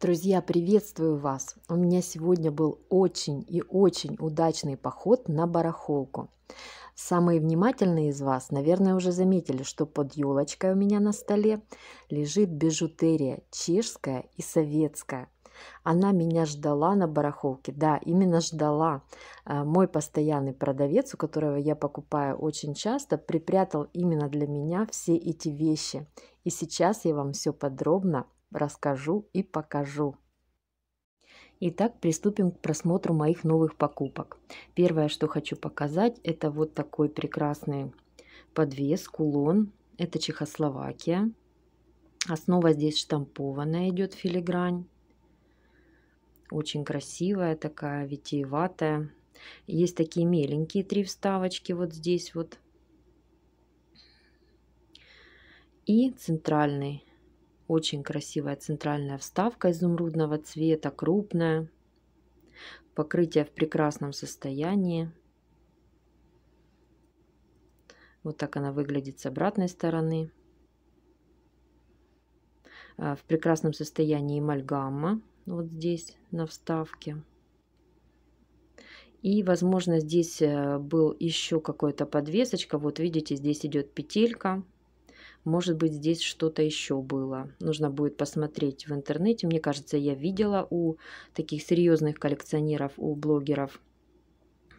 Друзья, приветствую вас! У меня сегодня был очень и очень удачный поход на барахолку. Самые внимательные из вас, наверное, уже заметили, что под елочкой у меня на столе лежит бижутерия чешская и советская. Она меня ждала на барахолке, да, именно ждала. Э, мой постоянный продавец, у которого я покупаю очень часто, припрятал именно для меня все эти вещи. И сейчас я вам все подробно расскажу и покажу. Итак, приступим к просмотру моих новых покупок. Первое, что хочу показать, это вот такой прекрасный подвес, кулон. Это Чехословакия. Основа здесь штампованная идет филигрань. Очень красивая такая, витиеватая. Есть такие меленькие три вставочки вот здесь вот. И центральный очень красивая центральная вставка изумрудного цвета, крупная. Покрытие в прекрасном состоянии. Вот так она выглядит с обратной стороны. А, в прекрасном состоянии эмальгама, вот здесь на вставке. И, возможно, здесь э, был еще какой-то подвесочка. Вот видите, здесь идет петелька может быть, здесь что-то еще было. Нужно будет посмотреть в интернете. Мне кажется, я видела у таких серьезных коллекционеров, у блогеров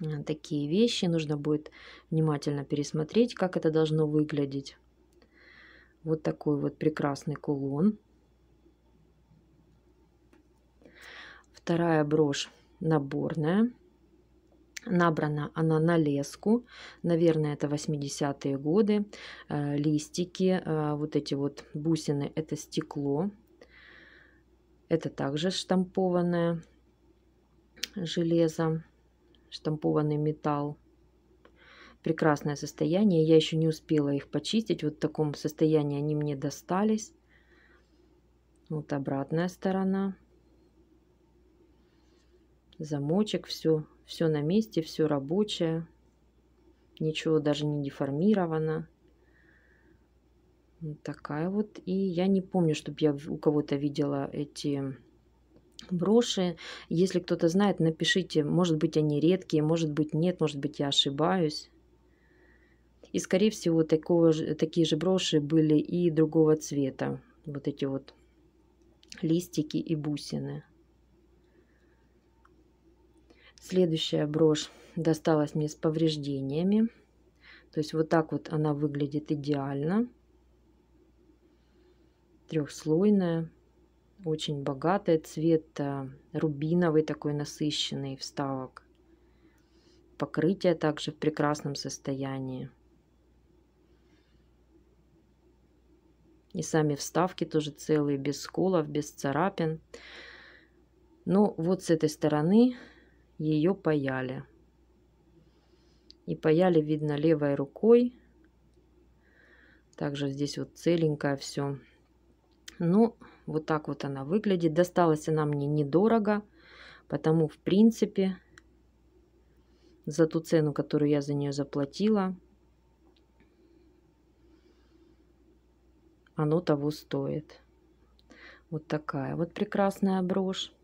э, такие вещи. Нужно будет внимательно пересмотреть, как это должно выглядеть. Вот такой вот прекрасный кулон. Вторая брошь наборная. Набрана она на леску, наверное, это 80-е годы, э, листики, э, вот эти вот бусины, это стекло, это также штампованное железо, штампованный металл. Прекрасное состояние, я еще не успела их почистить, вот в таком состоянии они мне достались. Вот обратная сторона замочек, все все на месте, все рабочее. Ничего даже не деформировано. Вот такая вот. И я не помню, чтобы я у кого-то видела эти броши. Если кто-то знает, напишите. Может быть, они редкие, может быть, нет, может быть, я ошибаюсь. И, скорее всего, такого, такие же броши были и другого цвета. Вот эти вот листики и бусины. Следующая брошь досталась мне с повреждениями. То есть вот так вот она выглядит идеально. Трехслойная, очень богатая, цвет э, рубиновый такой насыщенный вставок. Покрытие также в прекрасном состоянии. И сами вставки тоже целые, без сколов, без царапин. Но ну, вот с этой стороны ее паяли. И паяли, видно, левой рукой. Также здесь вот целенькое все. Ну, вот так вот она выглядит. Досталась она мне недорого, потому, в принципе, за ту цену, которую я за нее заплатила, оно того стоит. Вот такая вот прекрасная брошь.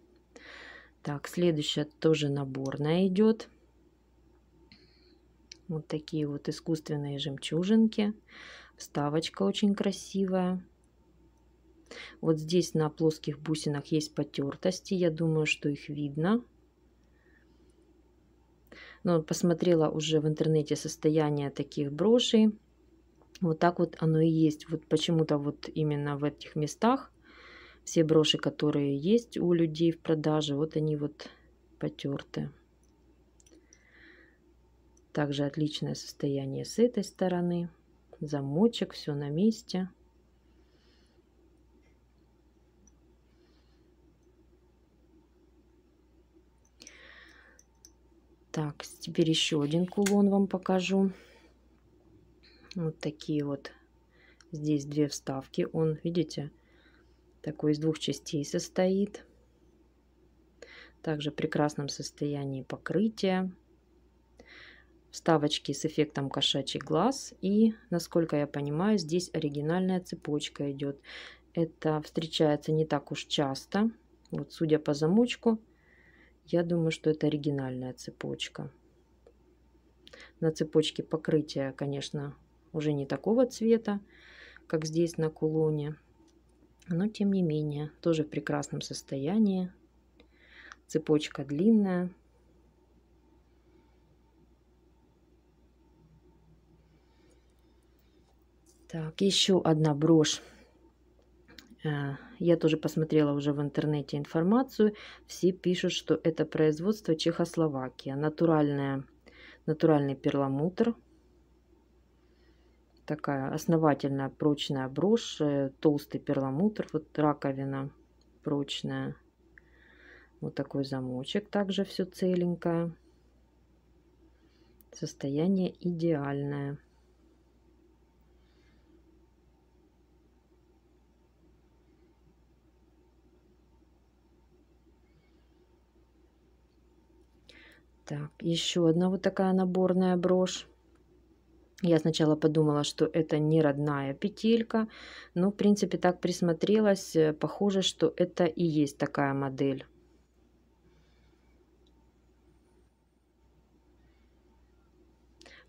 Так, следующая тоже наборная идет. Вот такие вот искусственные жемчужинки. Вставочка очень красивая. Вот здесь на плоских бусинах есть потертости. Я думаю, что их видно. Но посмотрела уже в интернете состояние таких брошей. Вот так вот оно и есть. Вот почему-то вот именно в этих местах все броши, которые есть у людей в продаже, вот они вот потерты. Также отличное состояние с этой стороны. Замочек, все на месте. Так, теперь еще один кулон вам покажу. Вот такие вот. Здесь две вставки. Он, видите, такой из двух частей состоит. Также в прекрасном состоянии покрытия. Вставочки с эффектом кошачий глаз. И, насколько я понимаю, здесь оригинальная цепочка идет. Это встречается не так уж часто. Вот судя по замочку, я думаю, что это оригинальная цепочка. На цепочке покрытие, конечно, уже не такого цвета, как здесь на кулоне но тем не менее тоже в прекрасном состоянии. Цепочка длинная. Так, еще одна брошь. Э, я тоже посмотрела уже в интернете информацию. Все пишут, что это производство Чехословакия. Натуральная, натуральный перламутр – такая основательная прочная брошь, э, толстый перламутр, вот раковина прочная. Вот такой замочек, также все целенькое. Состояние идеальное. Так, еще одна вот такая наборная брошь. Я сначала подумала, что это не родная петелька, но, в принципе, так присмотрелась. Э, похоже, что это и есть такая модель.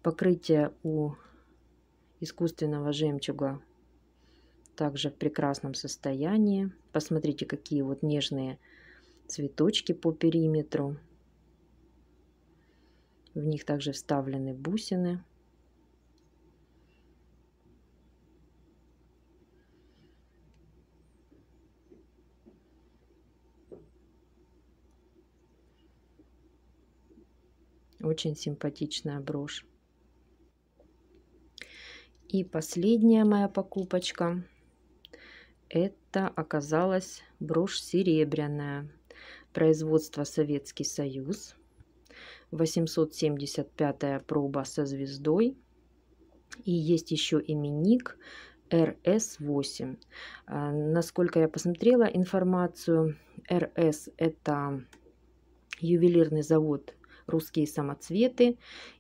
Покрытие у искусственного жемчуга также в прекрасном состоянии. Посмотрите, какие вот нежные цветочки по периметру. В них также вставлены бусины. Очень симпатичная брошь. И последняя моя покупочка. Это оказалась брошь серебряная. Производство Советский Союз. 875 проба со звездой. И есть еще именник РС-8. А, насколько я посмотрела информацию, РС – это ювелирный завод русские самоцветы.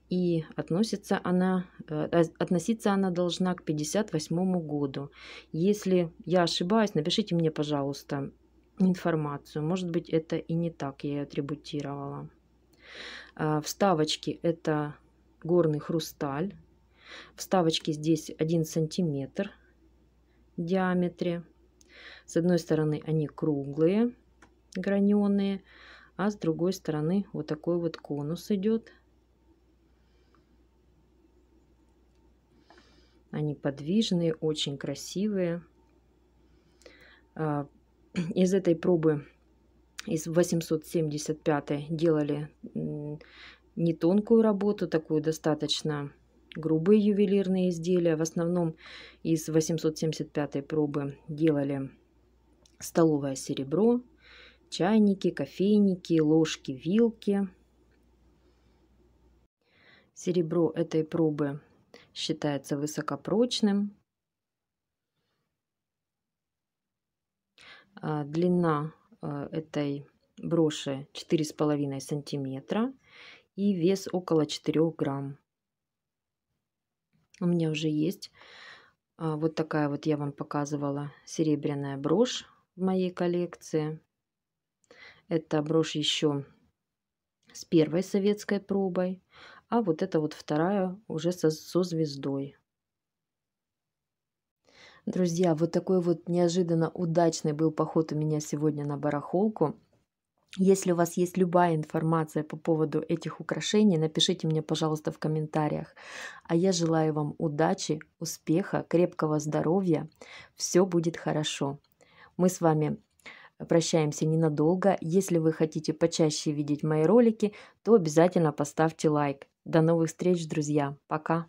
И относится она, э, а, относиться она должна к 58 году. Если я ошибаюсь, напишите мне, пожалуйста, информацию. Может быть, это и не так я атрибутировала. А, вставочки – это горный хрусталь. Вставочки здесь 1 сантиметр в диаметре. С одной стороны они круглые, граненые, а с другой стороны вот такой вот конус идет. Они подвижные, очень красивые. А, из этой пробы, из 875 делали не тонкую работу, такую достаточно грубые ювелирные изделия. В основном из 875 пробы делали столовое серебро, чайники, кофейники, ложки, вилки. Серебро этой пробы считается высокопрочным. А, длина а, этой броши 4,5 сантиметра и вес около 4 грамм. У меня уже есть а, вот такая вот я вам показывала серебряная брошь в моей коллекции. Это брошь еще с первой советской пробой, а вот это вот вторая уже со, со звездой. Друзья, вот такой вот неожиданно удачный был поход у меня сегодня на барахолку. Если у вас есть любая информация по поводу этих украшений, напишите мне, пожалуйста, в комментариях. А я желаю вам удачи, успеха, крепкого здоровья. Все будет хорошо. Мы с вами Прощаемся ненадолго. Если вы хотите почаще видеть мои ролики, то обязательно поставьте лайк. До новых встреч, друзья. Пока.